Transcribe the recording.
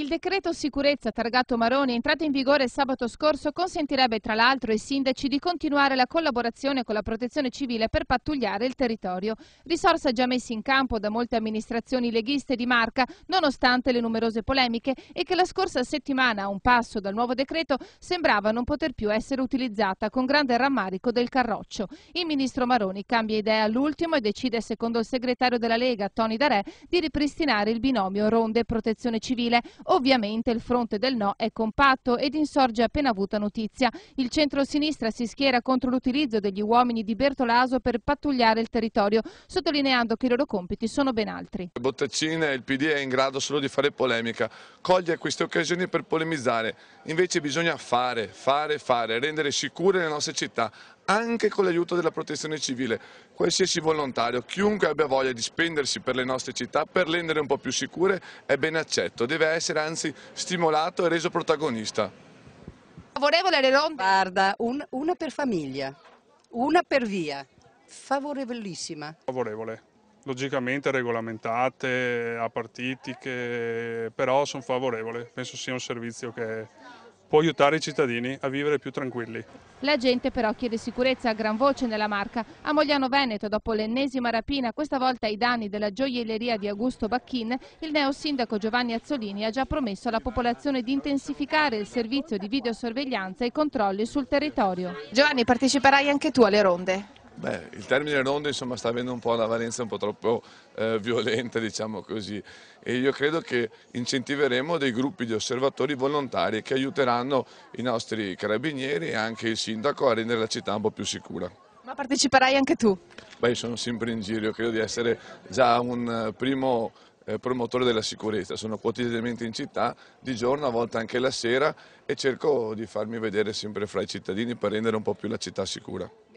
Il decreto sicurezza targato Maroni, entrato in vigore sabato scorso, consentirebbe tra l'altro ai sindaci di continuare la collaborazione con la protezione civile per pattugliare il territorio. Risorsa già messa in campo da molte amministrazioni leghiste di Marca, nonostante le numerose polemiche e che la scorsa settimana, a un passo dal nuovo decreto, sembrava non poter più essere utilizzata con grande rammarico del carroccio. Il ministro Maroni cambia idea all'ultimo e decide, secondo il segretario della Lega, Tony Darè, di ripristinare il binomio ronde-protezione civile Ovviamente il fronte del no è compatto ed insorge appena avuta notizia. Il centro-sinistra si schiera contro l'utilizzo degli uomini di Bertolaso per pattugliare il territorio, sottolineando che i loro compiti sono ben altri. Bottaccine, e il PD è in grado solo di fare polemica, coglie queste occasioni per polemizzare. Invece bisogna fare, fare, fare, rendere sicure le nostre città, anche con l'aiuto della protezione civile, qualsiasi volontario, chiunque abbia voglia di spendersi per le nostre città, per rendere un po' più sicure, è ben accetto, deve essere anzi stimolato e reso protagonista. Favorevole alle ronde? Guarda, un, una per famiglia, una per via, favorevolissima. Favorevole logicamente regolamentate, a partiti, che, però sono favorevole, penso sia un servizio che può aiutare i cittadini a vivere più tranquilli. La gente però chiede sicurezza a gran voce nella marca. A Mogliano Veneto, dopo l'ennesima rapina, questa volta ai danni della gioielleria di Augusto Bacchin, il neosindaco Giovanni Azzolini ha già promesso alla popolazione di intensificare il servizio di videosorveglianza e controlli sul territorio. Giovanni, parteciperai anche tu alle ronde? Beh, il termine rondo insomma, sta avendo un po' una valenza un po' troppo eh, violenta, diciamo così, e io credo che incentiveremo dei gruppi di osservatori volontari che aiuteranno i nostri carabinieri e anche il sindaco a rendere la città un po' più sicura. Ma parteciperai anche tu? Beh, sono sempre in giro, io credo di essere già un eh, primo eh, promotore della sicurezza, sono quotidianamente in città, di giorno, a volte anche la sera e cerco di farmi vedere sempre fra i cittadini per rendere un po' più la città sicura.